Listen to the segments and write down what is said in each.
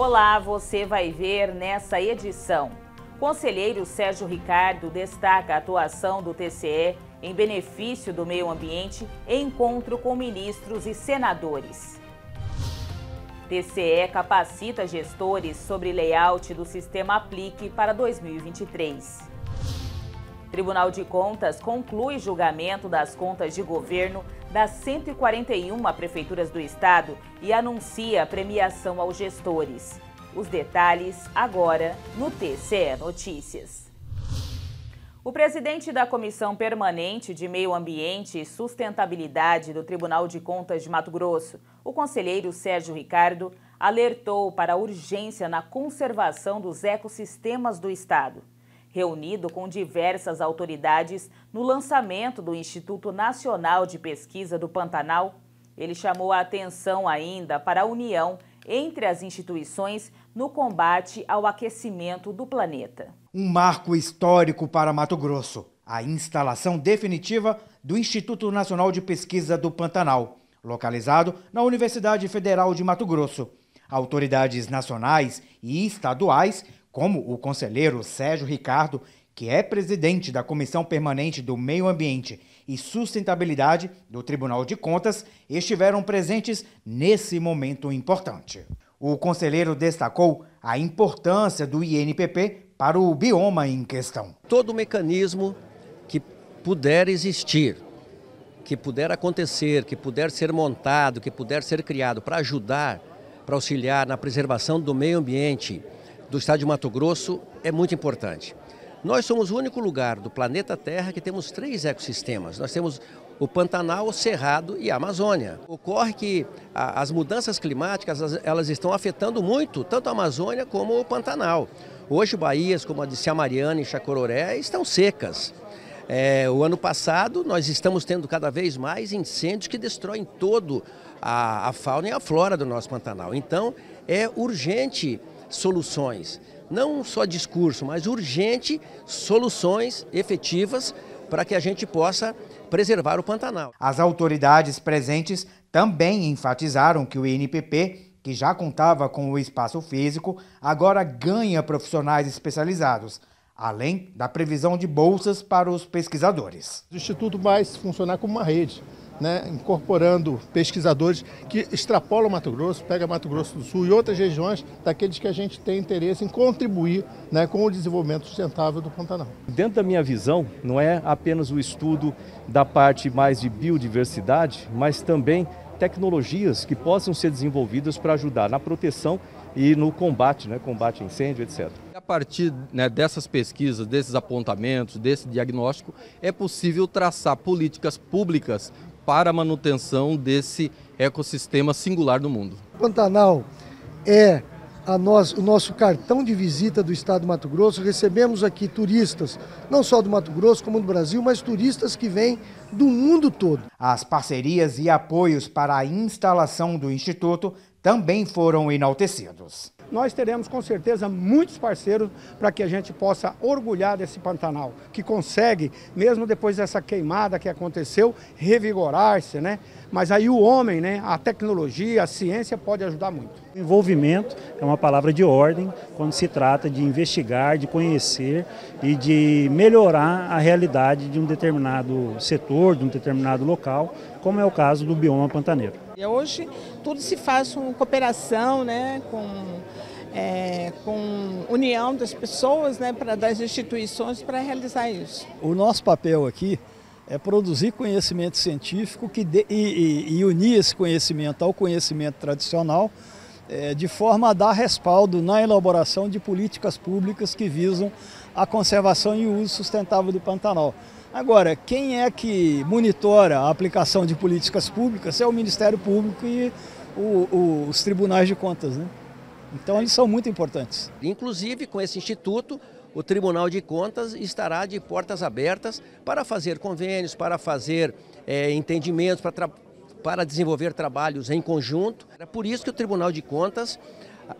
Olá, você vai ver nessa edição. Conselheiro Sérgio Ricardo destaca a atuação do TCE em benefício do meio ambiente em encontro com ministros e senadores. TCE capacita gestores sobre layout do sistema Aplique para 2023. Tribunal de Contas conclui julgamento das contas de governo das 141 prefeituras do estado e anuncia a premiação aos gestores. Os detalhes agora no TCE Notícias. O presidente da Comissão Permanente de Meio Ambiente e Sustentabilidade do Tribunal de Contas de Mato Grosso, o conselheiro Sérgio Ricardo, alertou para a urgência na conservação dos ecossistemas do estado reunido com diversas autoridades no lançamento do Instituto Nacional de Pesquisa do Pantanal, ele chamou a atenção ainda para a união entre as instituições no combate ao aquecimento do planeta. Um marco histórico para Mato Grosso, a instalação definitiva do Instituto Nacional de Pesquisa do Pantanal, localizado na Universidade Federal de Mato Grosso. Autoridades nacionais e estaduais como o conselheiro Sérgio Ricardo, que é presidente da Comissão Permanente do Meio Ambiente e Sustentabilidade do Tribunal de Contas, estiveram presentes nesse momento importante. O conselheiro destacou a importância do INPP para o bioma em questão. Todo mecanismo que puder existir, que puder acontecer, que puder ser montado, que puder ser criado para ajudar, para auxiliar na preservação do meio ambiente, do estado de Mato Grosso é muito importante. Nós somos o único lugar do planeta Terra que temos três ecossistemas. Nós temos o Pantanal, o Cerrado e a Amazônia. Ocorre que a, as mudanças climáticas elas estão afetando muito tanto a Amazônia como o Pantanal. Hoje, baías como a de Ciamariana e Chacororé estão secas. É, o ano passado, nós estamos tendo cada vez mais incêndios que destroem todo a, a fauna e a flora do nosso Pantanal. Então, é urgente soluções. Não só discurso, mas urgente soluções efetivas para que a gente possa preservar o Pantanal. As autoridades presentes também enfatizaram que o INPP que já contava com o espaço físico, agora ganha profissionais especializados, além da previsão de bolsas para os pesquisadores. O Instituto vai funcionar como uma rede né, incorporando pesquisadores que extrapolam Mato Grosso, pega Mato Grosso do Sul e outras regiões daqueles que a gente tem interesse em contribuir né, com o desenvolvimento sustentável do Pantanal. Dentro da minha visão, não é apenas o estudo da parte mais de biodiversidade, mas também tecnologias que possam ser desenvolvidas para ajudar na proteção e no combate, né, combate a incêndio, etc. A partir né, dessas pesquisas, desses apontamentos, desse diagnóstico, é possível traçar políticas públicas para a manutenção desse ecossistema singular do mundo. Pantanal é nós, o nosso cartão de visita do estado do Mato Grosso. Recebemos aqui turistas, não só do Mato Grosso, como do Brasil, mas turistas que vêm do mundo todo. As parcerias e apoios para a instalação do Instituto também foram enaltecidos nós teremos com certeza muitos parceiros para que a gente possa orgulhar desse Pantanal, que consegue, mesmo depois dessa queimada que aconteceu, revigorar-se, né? Mas aí o homem, né, a tecnologia, a ciência pode ajudar muito. Envolvimento é uma palavra de ordem quando se trata de investigar, de conhecer e de melhorar a realidade de um determinado setor, de um determinado local, como é o caso do bioma pantaneiro. E hoje tudo se faz com cooperação, né, com, é, com união das pessoas, né, pra, das instituições para realizar isso. O nosso papel aqui é produzir conhecimento científico que de, e, e, e unir esse conhecimento ao conhecimento tradicional é, de forma a dar respaldo na elaboração de políticas públicas que visam a conservação e o uso sustentável do Pantanal. Agora, quem é que monitora a aplicação de políticas públicas é o Ministério Público e o, o, os tribunais de contas, né? Então eles são muito importantes. Inclusive, com esse instituto, o Tribunal de Contas estará de portas abertas para fazer convênios, para fazer é, entendimentos, para para desenvolver trabalhos em conjunto. É por isso que o Tribunal de Contas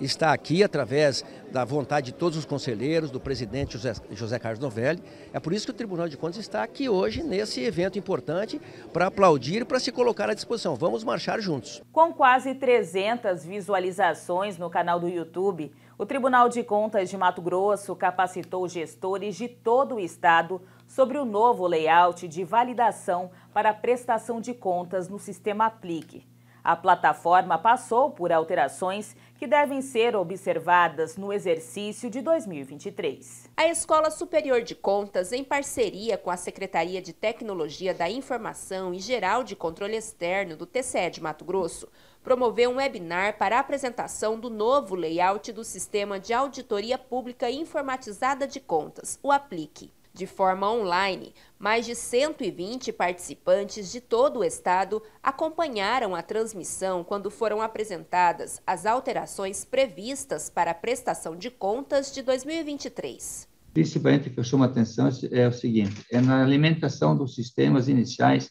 está aqui através da vontade de todos os conselheiros, do presidente José, José Carlos Novelli. É por isso que o Tribunal de Contas está aqui hoje nesse evento importante para aplaudir e para se colocar à disposição. Vamos marchar juntos. Com quase 300 visualizações no canal do YouTube, o Tribunal de Contas de Mato Grosso capacitou gestores de todo o estado sobre o novo layout de validação para prestação de contas no sistema Aplique. A plataforma passou por alterações que devem ser observadas no exercício de 2023. A Escola Superior de Contas, em parceria com a Secretaria de Tecnologia da Informação e Geral de Controle Externo do TCE de Mato Grosso, promoveu um webinar para a apresentação do novo layout do Sistema de Auditoria Pública Informatizada de Contas, o APLIC. De forma online, mais de 120 participantes de todo o estado acompanharam a transmissão quando foram apresentadas as alterações previstas para a prestação de contas de 2023. Principalmente o que eu chamo a atenção é o seguinte: é na alimentação dos sistemas iniciais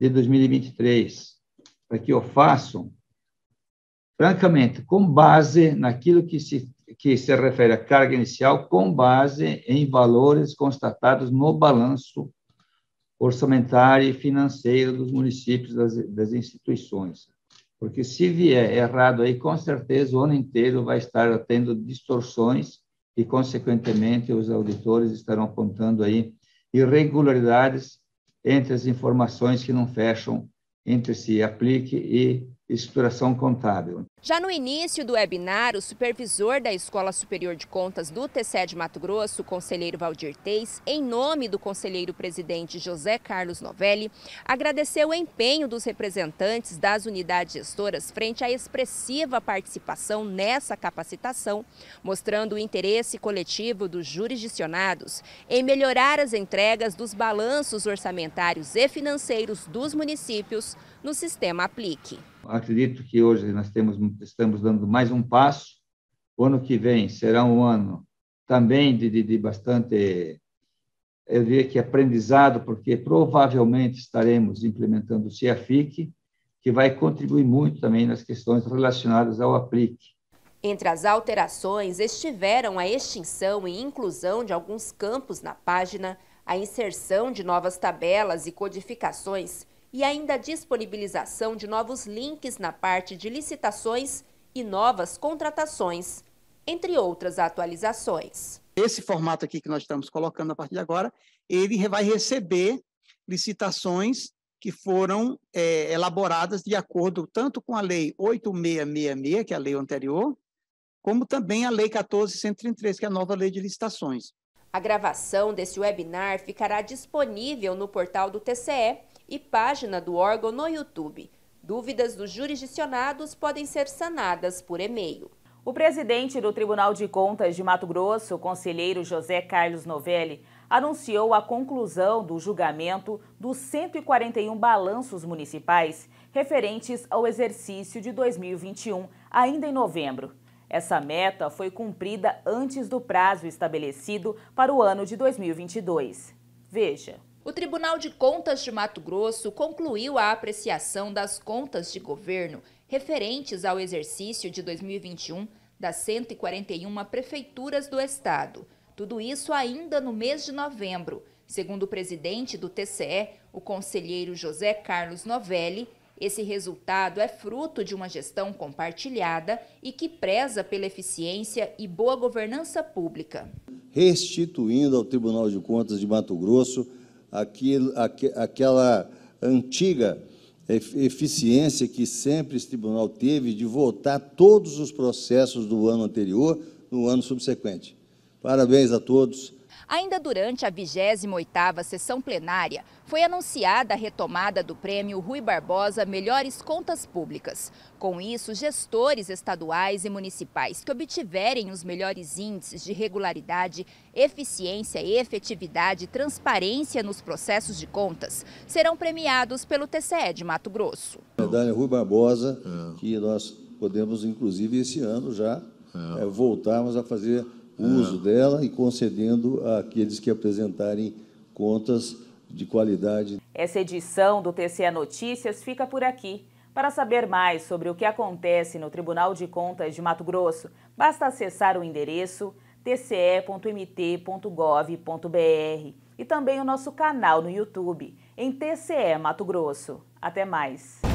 de 2023, para que eu faça, francamente, com base naquilo que se que se refere à carga inicial com base em valores constatados no balanço orçamentário e financeiro dos municípios, das, das instituições. Porque se vier errado aí, com certeza o ano inteiro vai estar tendo distorções e, consequentemente, os auditores estarão apontando aí irregularidades entre as informações que não fecham entre si, aplique e estruturação contábil. Já no início do webinar, o supervisor da Escola Superior de Contas do TCE de Mato Grosso, o conselheiro Valdir Teis, em nome do conselheiro presidente José Carlos Novelli, agradeceu o empenho dos representantes das unidades gestoras frente à expressiva participação nessa capacitação, mostrando o interesse coletivo dos jurisdicionados em melhorar as entregas dos balanços orçamentários e financeiros dos municípios no sistema Aplique. Acredito que hoje nós temos, estamos dando mais um passo. O ano que vem será um ano também de, de, de bastante, eu diria que aprendizado, porque provavelmente estaremos implementando o CIAFIC, que vai contribuir muito também nas questões relacionadas ao APRIC. Entre as alterações estiveram a extinção e inclusão de alguns campos na página, a inserção de novas tabelas e codificações e ainda a disponibilização de novos links na parte de licitações e novas contratações, entre outras atualizações. Esse formato aqui que nós estamos colocando a partir de agora, ele vai receber licitações que foram é, elaboradas de acordo tanto com a Lei 8666, que é a lei anterior, como também a Lei 14133, que é a nova lei de licitações. A gravação desse webinar ficará disponível no portal do TCE e página do órgão no YouTube. Dúvidas dos jurisdicionados podem ser sanadas por e-mail. O presidente do Tribunal de Contas de Mato Grosso, conselheiro José Carlos Novelli, anunciou a conclusão do julgamento dos 141 balanços municipais referentes ao exercício de 2021, ainda em novembro. Essa meta foi cumprida antes do prazo estabelecido para o ano de 2022. Veja. O Tribunal de Contas de Mato Grosso concluiu a apreciação das contas de governo referentes ao exercício de 2021 das 141 prefeituras do estado. Tudo isso ainda no mês de novembro. Segundo o presidente do TCE, o conselheiro José Carlos Novelli, esse resultado é fruto de uma gestão compartilhada e que preza pela eficiência e boa governança pública. Restituindo ao Tribunal de Contas de Mato Grosso aquilo, aqu aquela antiga eficiência que sempre esse tribunal teve de votar todos os processos do ano anterior no ano subsequente. Parabéns a todos. Ainda durante a 28ª sessão plenária, foi anunciada a retomada do prêmio Rui Barbosa Melhores Contas Públicas. Com isso, gestores estaduais e municipais que obtiverem os melhores índices de regularidade, eficiência, efetividade e transparência nos processos de contas serão premiados pelo TCE de Mato Grosso. Medalha Rui Barbosa, é. que nós podemos, inclusive, esse ano já é, é voltarmos a fazer uso dela e concedendo àqueles que apresentarem contas de qualidade. Essa edição do TCE Notícias fica por aqui. Para saber mais sobre o que acontece no Tribunal de Contas de Mato Grosso, basta acessar o endereço tce.mt.gov.br e também o nosso canal no YouTube, em TCE Mato Grosso. Até mais!